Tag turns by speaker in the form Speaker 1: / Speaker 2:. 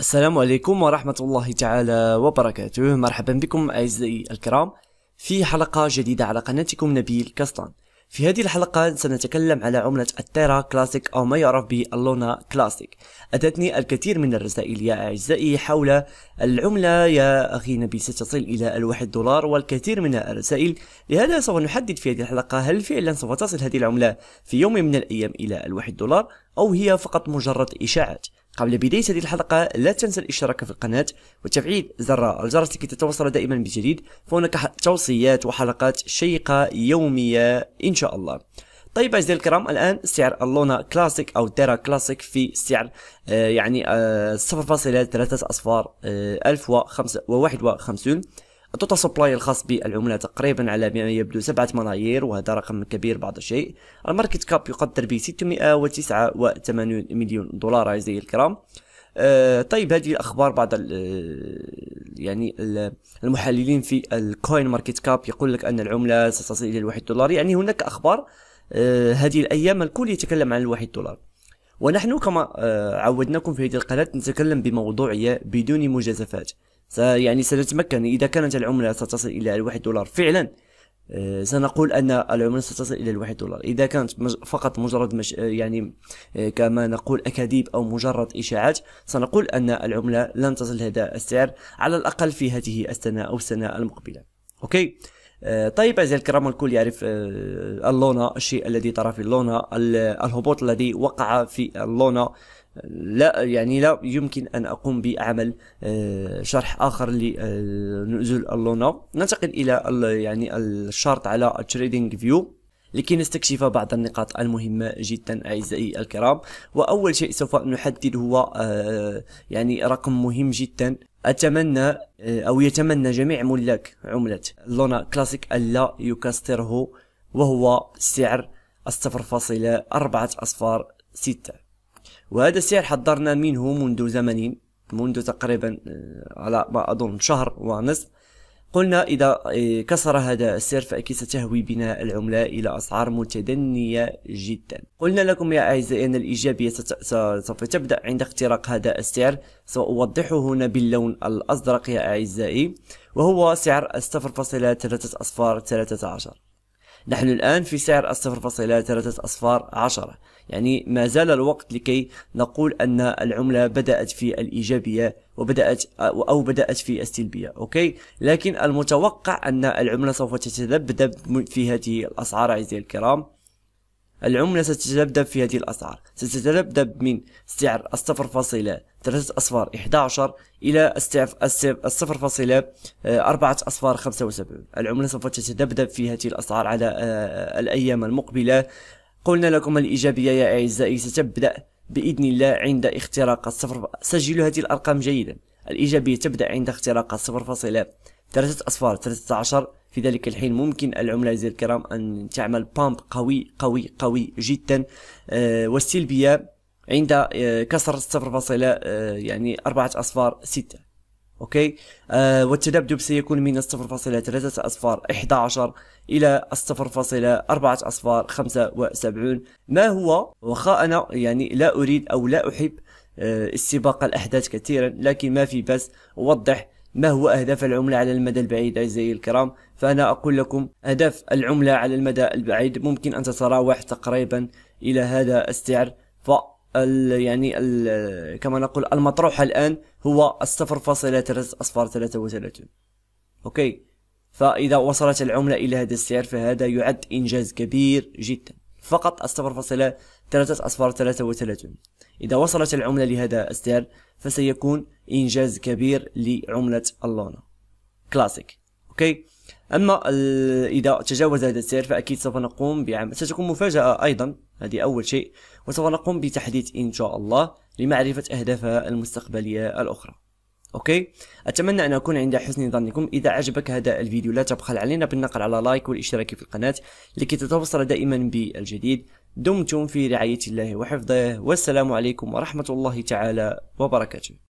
Speaker 1: السلام عليكم ورحمة الله تعالى وبركاته مرحبا بكم أعزائي الكرام في حلقة جديدة على قناتكم نبيل كاستان في هذه الحلقة سنتكلم على عملة التيرا كلاسيك أو ما يعرف باللونا كلاسيك أتتني الكثير من الرسائل يا أعزائي حول العملة يا أخي نبي ستصل إلى الواحد دولار والكثير من الرسائل لهذا سوف نحدد في هذه الحلقة هل فعلا سوف تصل هذه العملة في يوم من الأيام إلى الواحد دولار أو هي فقط مجرد إشاعات قبل بداية هذه الحلقة لا تنسى الاشتراك في القناة وتفعيل زر الجرس لكي تتوصل دائما بجديد فهناك توصيات وحلقات شيقة يومية إن شاء الله طيب أعزائي الكرام الآن سعر اللونا كلاسيك أو تيرا كلاسيك في سعر آه، يعني 0.3 آه، أصفار 1051 آه، التوتال سبلاي الخاص بالعملة تقريبا على ما يبدو سبعة ملايير وهذا رقم كبير بعض الشيء الماركت كاب يقدر ب 689 مليون دولار أعزائي الكرام آه طيب هذه الاخبار بعض آه، يعني المحللين في الكوين ماركت كاب يقول لك ان العمله ستصل الى الواحد دولار يعني هناك اخبار آه هذه الايام الكل يتكلم عن الواحد دولار ونحن كما آه عودناكم في هذه القناه نتكلم بموضوعيه بدون مجازفات يعني سنتمكن إذا كانت العملة ستصل إلى الواحد دولار فعلا آه، سنقول أن العملة ستصل إلى الواحد دولار إذا كانت فقط مجرد مش آه، يعني آه، كما نقول أكاذيب أو مجرد إشاعات سنقول أن العملة لن تصل هذا السعر على الأقل في هذه السنة أو السنة المقبلة أوكي آه، طيب أعزائي الكرام الكل يعرف آه، اللونا الشيء الذي طرى في اللونا الهبوط الذي وقع في اللونا لا يعني لا يمكن ان اقوم بعمل آه، شرح اخر لنزول اللونا ننتقل الى يعني الشرط على التريدينج فيو لكي نستكشف بعض النقاط المهمة جدا أعزائي الكرام وأول شيء سوف نحدد هو يعني رقم مهم جدا أتمنى أو يتمنى جميع ملاك عملة لونا كلاسيك ألا يكسره وهو سعر الصفر فاصلة أربعة أصفار ستة وهذا السعر حضرنا منه منذ زمن منذ تقريبا آه، على ما أظن شهر ونصف قلنا إذا إيه، كسر هذا السعر فأكيد ستهوي بنا العملة إلى أسعار متدنية جدا قلنا لكم يا أعزائي أن الإيجابية سوف تبدأ عند اختراق هذا السعر سأوضحه هنا باللون الأزرق يا أعزائي وهو سعر 0.3 أصفار 13 نحن الآن في سعر 0.3 أصفار 10 يعني ما زال الوقت لكي نقول أن العملة بدأت في الإيجابية وبدأت أو بدأت في السلبية أوكي لكن المتوقع أن العملة سوف تتذبذب في هذه الأسعار عزيزي الكرام العملة ستتذبذب في هذه الأسعار ستتذبذب من سعر الصفر فاصلة ثلاثة أصفار 11 إلى الصفر فاصلة آه، أربعة أصفار 75 العملة سوف تتذبذب في هذه الأسعار على آه، الأيام المقبلة قلنا لكم الإيجابية يا أعزائي ستبدأ بإذن الله عند اختراق الصفر سجلوا هذه الأرقام جيدا الإيجابية تبدأ عند اختراق الصفر فاصلة ثلاثة أصفار عشر في ذلك الحين ممكن العملة عزيزي الكرام أن تعمل بامب قوي قوي قوي جدا أه والسلبية عند أه كسر الصفر فاصلة أه يعني أربعة أصفار ستة اوكي آه والتذبذب سيكون من 0.3 اصفار 11 الى 0.4 اصفار 75 ما هو وخا انا يعني لا اريد او لا احب آه استباق الاحداث كثيرا لكن ما في بس اوضح ما هو أهداف العملة على المدى البعيد أعزائي الكرام فأنا أقول لكم أهداف العملة على المدى البعيد ممكن أن تتراوح تقريبا إلى هذا السعر ف ال يعني ال كما نقول المطروح الآن هو الصفر فاصلة ثلاثة أصفار ثلاثة وثلاثون أوكي فإذا وصلت العملة إلى هذا السعر فهذا يعد إنجاز كبير جدا فقط الصفر فاصلة ثلاثة أصفار ثلاثة وثلاثون إذا وصلت العملة لهذا السعر فسيكون إنجاز كبير لعملة اللونا كلاسيك أوكي أما إذا تجاوز هذا السعر فأكيد سوف نقوم بعمل ستكون مفاجأة أيضا هذه أول شيء وسوف نقوم بتحديث إن شاء الله لمعرفة أهدافها المستقبلية الأخرى اوكي اتمنى ان اكون عند حسن ظنكم اذا عجبك هذا الفيديو لا تبخل علينا بالنقر على لايك والاشتراك في القناه لكي تتوصل دائما بالجديد دمتم في رعايه الله وحفظه والسلام عليكم ورحمه الله تعالى وبركاته